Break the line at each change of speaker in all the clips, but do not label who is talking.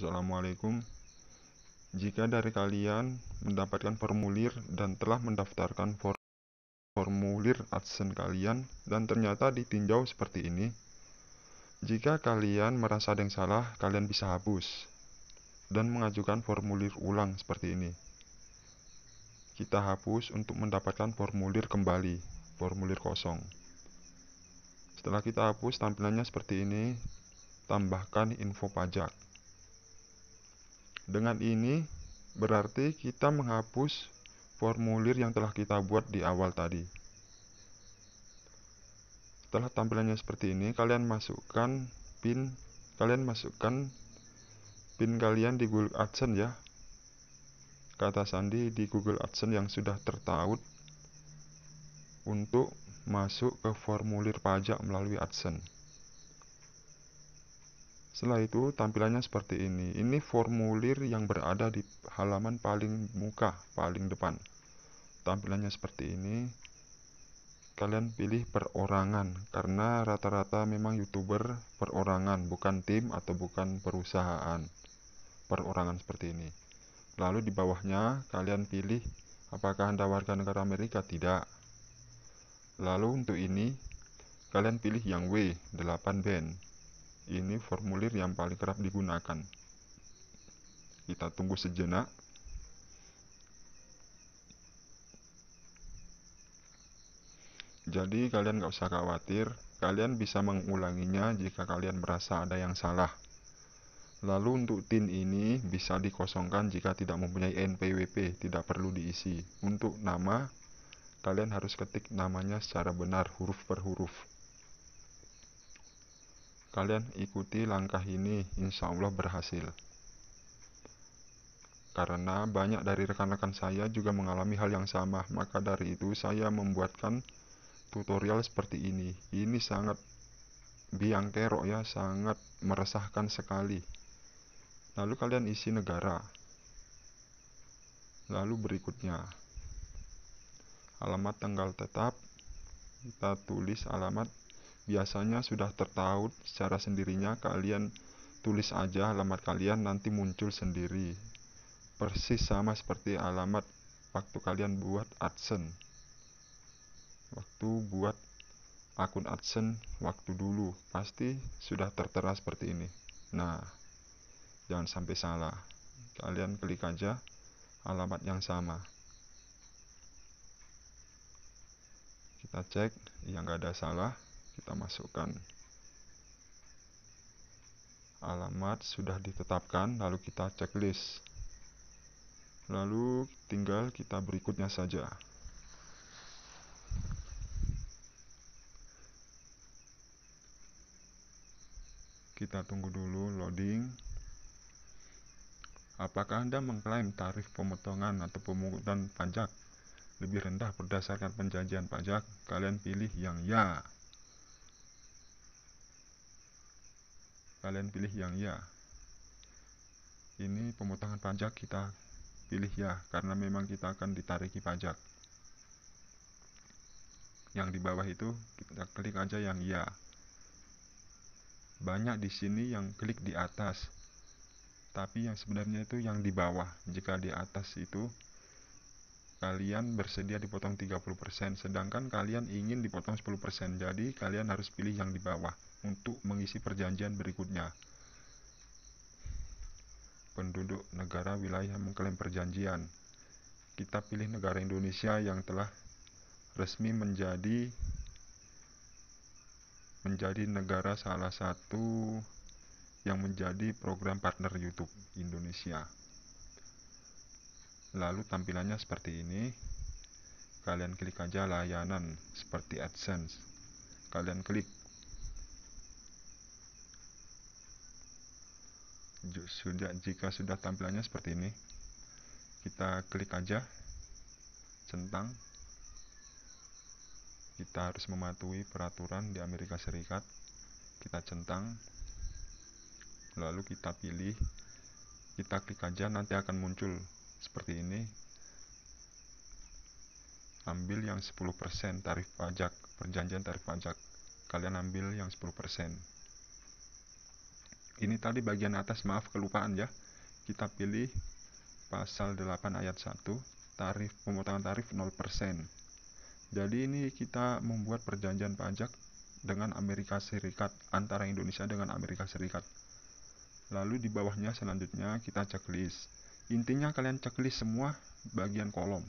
Assalamualaikum. Jika dari kalian mendapatkan formulir dan telah mendaftarkan formulir AdSense kalian dan ternyata ditinjau seperti ini, jika kalian merasa ada yang salah, kalian bisa hapus dan mengajukan formulir ulang seperti ini. Kita hapus untuk mendapatkan formulir kembali, formulir kosong. Setelah kita hapus tampilannya seperti ini, tambahkan info pajak. Dengan ini berarti kita menghapus formulir yang telah kita buat di awal tadi. Setelah tampilannya seperti ini, kalian masukkan pin kalian masukkan pin kalian di Google AdSense ya. Kata sandi di Google AdSense yang sudah tertaut untuk masuk ke formulir pajak melalui AdSense. Setelah itu tampilannya seperti ini. Ini formulir yang berada di halaman paling muka, paling depan. Tampilannya seperti ini. Kalian pilih perorangan karena rata-rata memang YouTuber perorangan, bukan tim atau bukan perusahaan. Perorangan seperti ini. Lalu di bawahnya kalian pilih apakah Anda warga negara Amerika tidak. Lalu untuk ini kalian pilih yang W, 8 band ini formulir yang paling kerap digunakan. Kita tunggu sejenak. Jadi kalian nggak usah khawatir, kalian bisa mengulanginya jika kalian merasa ada yang salah. Lalu untuk tin ini bisa dikosongkan jika tidak mempunyai NPWP, tidak perlu diisi. Untuk nama, kalian harus ketik namanya secara benar huruf per huruf kalian ikuti langkah ini insya Allah berhasil karena banyak dari rekan-rekan saya juga mengalami hal yang sama maka dari itu saya membuatkan tutorial seperti ini ini sangat biang kerok ya sangat meresahkan sekali lalu kalian isi negara lalu berikutnya alamat tanggal tetap kita tulis alamat biasanya sudah tertaut secara sendirinya kalian tulis aja alamat kalian nanti muncul sendiri persis sama seperti alamat waktu kalian buat adsense waktu buat akun adsense waktu dulu pasti sudah tertera seperti ini nah jangan sampai salah kalian klik aja alamat yang sama kita cek yang gak ada salah kita masukkan alamat sudah ditetapkan lalu kita checklist lalu tinggal kita berikutnya saja kita tunggu dulu loading apakah anda mengklaim tarif pemotongan atau pemungutan pajak lebih rendah berdasarkan penjajian pajak kalian pilih yang ya kalian pilih yang ya ini pemotongan pajak kita pilih ya karena memang kita akan ditariki pajak yang di bawah itu kita klik aja yang ya banyak di sini yang klik di atas tapi yang sebenarnya itu yang di bawah jika di atas itu kalian bersedia dipotong 30% sedangkan kalian ingin dipotong 10% jadi kalian harus pilih yang di bawah untuk mengisi perjanjian berikutnya. Penduduk negara wilayah mengklaim perjanjian. Kita pilih negara Indonesia yang telah resmi menjadi menjadi negara salah satu yang menjadi program partner YouTube Indonesia. Lalu tampilannya seperti ini. Kalian klik aja layanan seperti AdSense. Kalian klik sudah jika sudah tampilannya seperti ini kita klik aja centang kita harus mematuhi peraturan di Amerika Serikat kita centang lalu kita pilih kita klik aja nanti akan muncul seperti ini ambil yang 10% tarif pajak perjanjian tarif pajak kalian ambil yang 10% ini tadi bagian atas maaf kelupaan ya kita pilih pasal 8 ayat 1 tarif pemotongan tarif 0% jadi ini kita membuat perjanjian pajak dengan Amerika Serikat antara Indonesia dengan Amerika Serikat lalu di bawahnya selanjutnya kita checklist intinya kalian checklist semua bagian kolom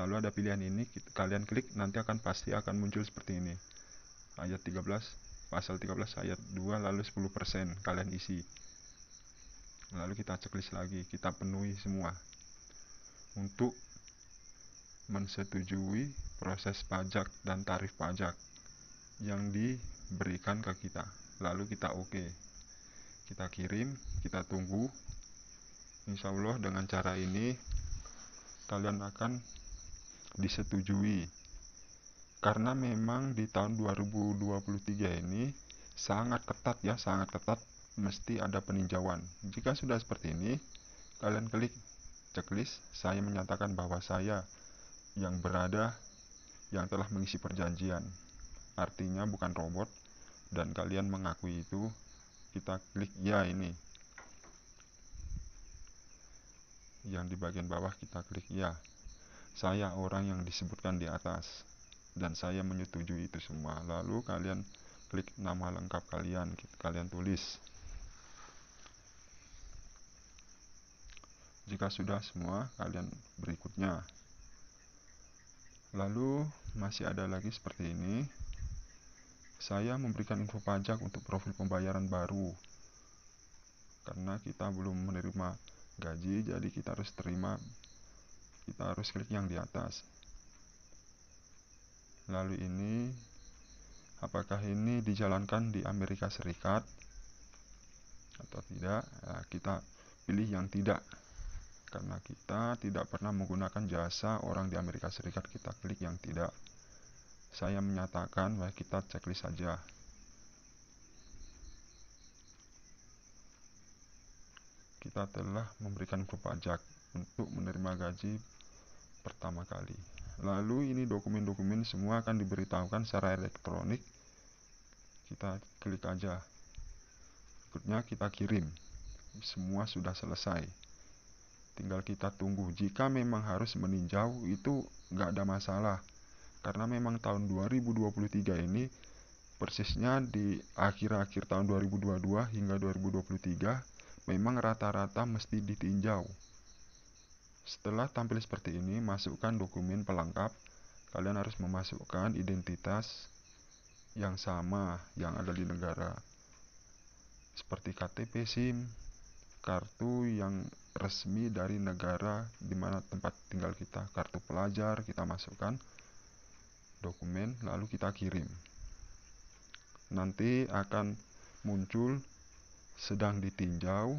lalu ada pilihan ini kalian klik nanti akan pasti akan muncul seperti ini ayat 13 pasal 13 ayat 2 lalu 10% kalian isi lalu kita checklist lagi kita penuhi semua untuk mensetujui proses pajak dan tarif pajak yang diberikan ke kita lalu kita oke okay. kita kirim kita tunggu insya Allah dengan cara ini kalian akan disetujui karena memang di tahun 2023 ini sangat ketat ya sangat ketat mesti ada peninjauan jika sudah seperti ini kalian klik checklist saya menyatakan bahwa saya yang berada yang telah mengisi perjanjian artinya bukan robot dan kalian mengakui itu kita klik ya ini yang di bagian bawah kita klik ya saya orang yang disebutkan di atas dan saya menyetujui itu semua lalu kalian klik nama lengkap kalian gitu. kalian tulis jika sudah semua kalian berikutnya lalu masih ada lagi seperti ini saya memberikan info pajak untuk profil pembayaran baru karena kita belum menerima gaji jadi kita harus terima kita harus klik yang di atas lalu ini apakah ini dijalankan di Amerika Serikat atau tidak nah, kita pilih yang tidak karena kita tidak pernah menggunakan jasa orang di Amerika Serikat kita klik yang tidak saya menyatakan bahwa ya, kita ceklis saja kita telah memberikan grup pajak untuk menerima gaji pertama kali lalu ini dokumen-dokumen semua akan diberitahukan secara elektronik kita klik aja berikutnya kita kirim semua sudah selesai tinggal kita tunggu jika memang harus meninjau itu nggak ada masalah karena memang tahun 2023 ini persisnya di akhir-akhir tahun 2022 hingga 2023 memang rata-rata mesti ditinjau setelah tampil seperti ini, masukkan dokumen pelengkap. Kalian harus memasukkan identitas yang sama yang ada di negara. Seperti KTP SIM, kartu yang resmi dari negara di mana tempat tinggal kita, kartu pelajar kita masukkan dokumen lalu kita kirim. Nanti akan muncul sedang ditinjau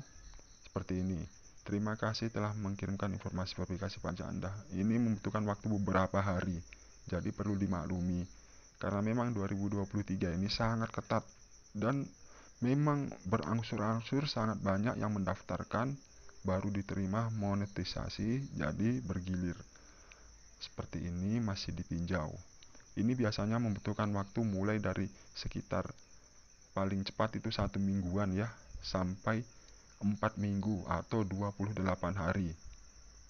seperti ini. Terima kasih telah mengirimkan informasi verifikasi pajak Anda. Ini membutuhkan waktu beberapa hari, jadi perlu dimaklumi. Karena memang 2023 ini sangat ketat dan memang berangsur-angsur sangat banyak yang mendaftarkan baru diterima monetisasi, jadi bergilir. Seperti ini masih ditinjau. Ini biasanya membutuhkan waktu mulai dari sekitar paling cepat itu satu mingguan ya sampai 4 minggu atau 28 hari.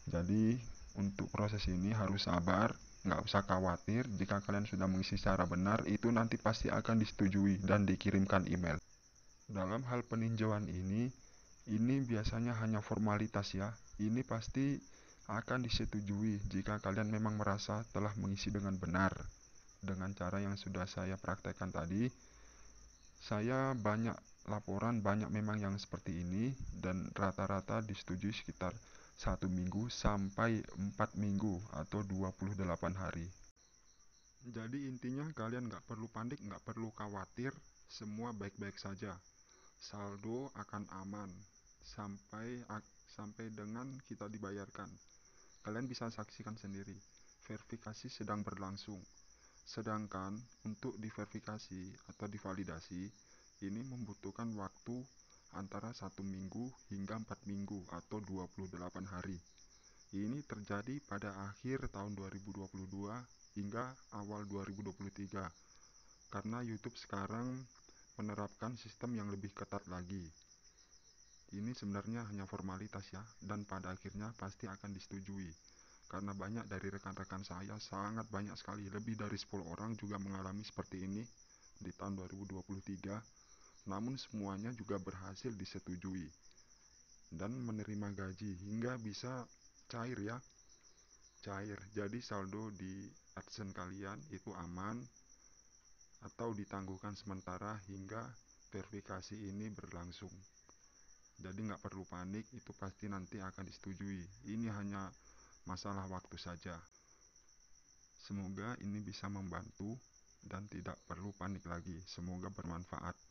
Jadi untuk proses ini harus sabar, nggak usah khawatir jika kalian sudah mengisi secara benar itu nanti pasti akan disetujui dan dikirimkan email. Dalam hal peninjauan ini, ini biasanya hanya formalitas ya. Ini pasti akan disetujui jika kalian memang merasa telah mengisi dengan benar dengan cara yang sudah saya praktekkan tadi saya banyak laporan banyak memang yang seperti ini dan rata-rata disetujui sekitar satu minggu sampai empat minggu atau 28 hari jadi intinya kalian nggak perlu panik nggak perlu khawatir semua baik-baik saja saldo akan aman sampai sampai dengan kita dibayarkan. Kalian bisa saksikan sendiri. Verifikasi sedang berlangsung. Sedangkan untuk diverifikasi atau divalidasi ini membutuhkan waktu antara satu minggu hingga empat minggu atau 28 hari. Ini terjadi pada akhir tahun 2022 hingga awal 2023 karena YouTube sekarang menerapkan sistem yang lebih ketat lagi. Ini sebenarnya hanya formalitas ya dan pada akhirnya pasti akan disetujui karena banyak dari rekan-rekan saya sangat banyak sekali lebih dari 10 orang juga mengalami seperti ini di tahun 2023 namun semuanya juga berhasil disetujui dan menerima gaji hingga bisa cair ya cair jadi saldo di adsense kalian itu aman atau ditangguhkan sementara hingga verifikasi ini berlangsung jadi nggak perlu panik itu pasti nanti akan disetujui ini hanya masalah waktu saja. Semoga ini bisa membantu dan tidak perlu panik lagi. Semoga bermanfaat.